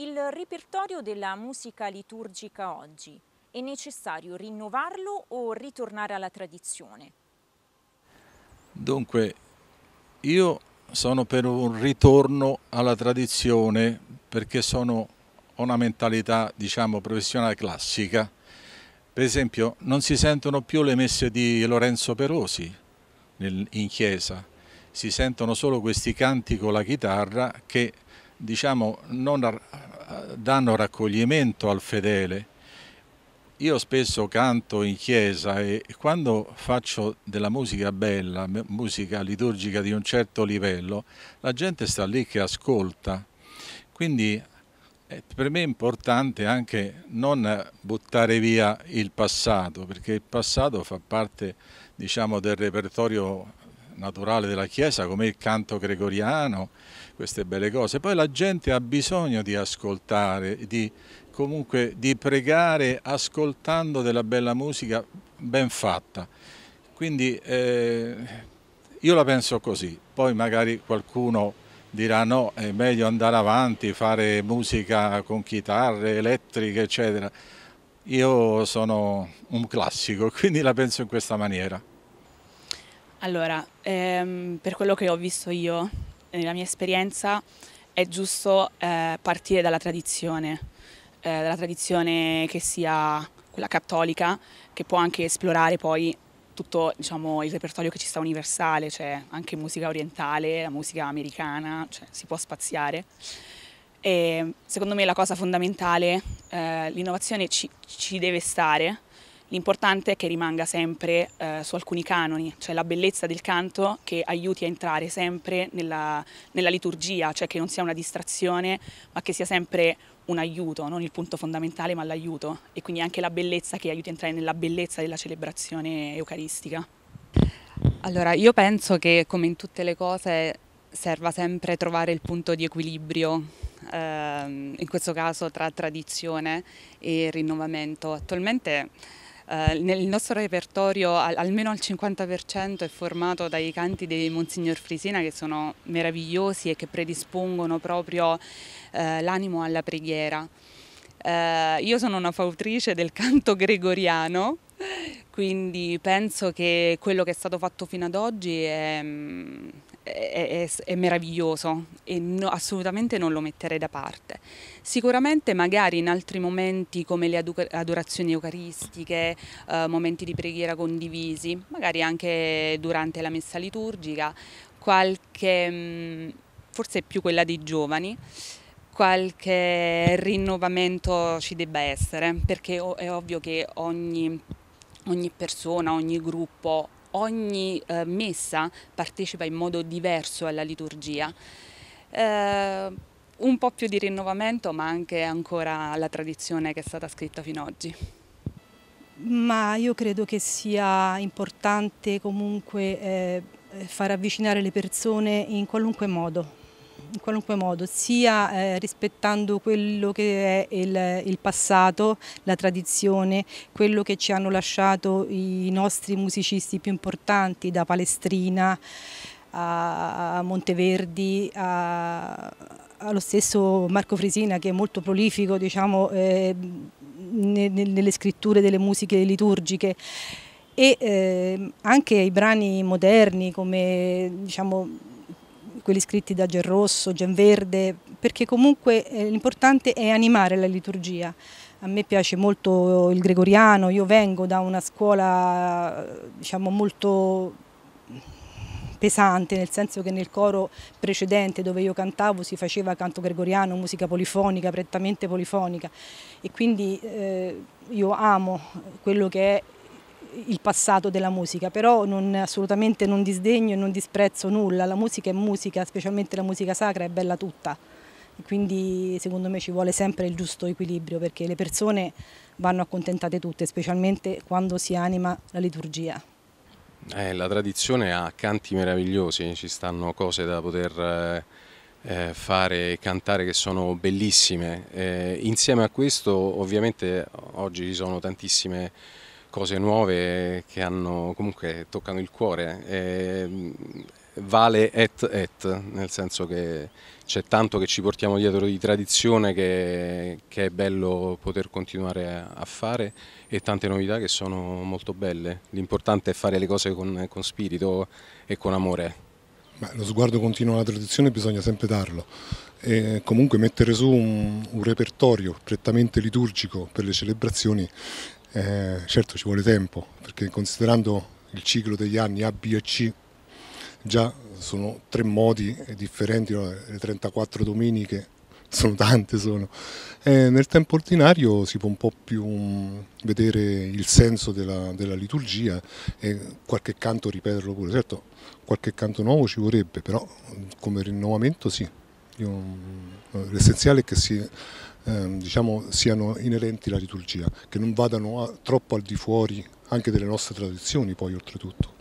il repertorio della musica liturgica oggi? È necessario rinnovarlo o ritornare alla tradizione? Dunque, io sono per un ritorno alla tradizione perché sono, una mentalità, diciamo, professionale classica. Per esempio, non si sentono più le messe di Lorenzo Perosi in chiesa, si sentono solo questi canti con la chitarra che diciamo, non danno raccoglimento al fedele. Io spesso canto in chiesa e quando faccio della musica bella, musica liturgica di un certo livello, la gente sta lì che ascolta. Quindi eh, per me è importante anche non buttare via il passato, perché il passato fa parte diciamo, del repertorio naturale della Chiesa, come il canto gregoriano, queste belle cose. Poi la gente ha bisogno di ascoltare, di, comunque di pregare ascoltando della bella musica ben fatta. Quindi eh, io la penso così, poi magari qualcuno dirà no, è meglio andare avanti, fare musica con chitarre elettriche, eccetera. Io sono un classico, quindi la penso in questa maniera. Allora, ehm, per quello che ho visto io, nella mia esperienza, è giusto eh, partire dalla tradizione, eh, dalla tradizione che sia quella cattolica, che può anche esplorare poi tutto diciamo, il repertorio che ci sta universale, cioè anche musica orientale, musica americana, cioè si può spaziare. E secondo me la cosa fondamentale, eh, l'innovazione ci, ci deve stare, L'importante è che rimanga sempre eh, su alcuni canoni, cioè la bellezza del canto che aiuti a entrare sempre nella, nella liturgia, cioè che non sia una distrazione ma che sia sempre un aiuto, non il punto fondamentale ma l'aiuto e quindi anche la bellezza che aiuti a entrare nella bellezza della celebrazione eucaristica. Allora, io penso che come in tutte le cose serva sempre trovare il punto di equilibrio, ehm, in questo caso tra tradizione e rinnovamento. Attualmente eh, nel nostro repertorio al, almeno al 50% è formato dai canti dei Monsignor Frisina che sono meravigliosi e che predispongono proprio eh, l'animo alla preghiera. Eh, io sono una fautrice del canto gregoriano, quindi penso che quello che è stato fatto fino ad oggi è mm, è, è, è meraviglioso e no, assolutamente non lo metterei da parte. Sicuramente magari in altri momenti come le adorazioni eucaristiche, eh, momenti di preghiera condivisi, magari anche durante la messa liturgica, qualche, mm, forse più quella dei giovani, qualche rinnovamento ci debba essere, perché è ovvio che ogni ogni persona, ogni gruppo ogni eh, messa partecipa in modo diverso alla liturgia. Eh, un po' più di rinnovamento ma anche ancora la tradizione che è stata scritta fino ad oggi. Ma io credo che sia importante comunque eh, far avvicinare le persone in qualunque modo, in qualunque modo, sia eh, rispettando quello che è il, il, passato, la tradizione, quello che ci hanno lasciato i nostri musicisti più importanti, da Palestrina a, Monteverdi, a, allo stesso Marco Frisina che è molto prolifico diciamo, eh, nelle scritture delle musiche liturgiche e eh, anche ai brani moderni come diciamo, quelli scritti da Gen Rosso, Gen Verde, perché comunque eh, l'importante è animare la liturgia. A me piace molto il gregoriano, io vengo da una scuola diciamo, molto pesante, nel senso che nel coro precedente dove io cantavo si faceva canto gregoriano, musica polifonica, prettamente polifonica e quindi eh, io amo quello che è il passato della musica, però non, assolutamente non disdegno e non disprezzo nulla, la musica è musica, specialmente la musica sacra è bella tutta, quindi secondo me ci vuole sempre il giusto equilibrio perché le persone vanno accontentate tutte, specialmente quando si anima la liturgia. Eh, la tradizione ha canti meravigliosi, ci stanno cose da poter eh, eh fare e cantare che sono bellissime. Eh, insieme a questo ovviamente oggi ci sono tantissime cose nuove che hanno, comunque toccano il cuore. E, mm, vale et et, nel senso che c'è tanto che ci portiamo dietro di tradizione che, che, è bello poter continuare a fare e tante novità che sono molto belle. L'importante è fare le cose con, con spirito e con amore. Beh, lo sguardo continuo alla tradizione bisogna sempre darlo. E comunque mettere su un, un repertorio prettamente liturgico per le celebrazioni eh, certo ci vuole tempo, perché considerando il ciclo degli anni A, B e C, già sono tre modi differenti, no? le 34 domeniche sono tante, sono. Eh, nel tempo ordinario si può un po' più mm, vedere il senso della, della, liturgia e qualche canto ripeterlo pure. Certo, qualche canto nuovo ci vorrebbe, però mm, come rinnovamento sì. Eh, l'essenziale è che si, ehm, diciamo, siano inerenti alla liturgia, che non vadano a, troppo al di fuori anche delle nostre tradizioni poi oltretutto.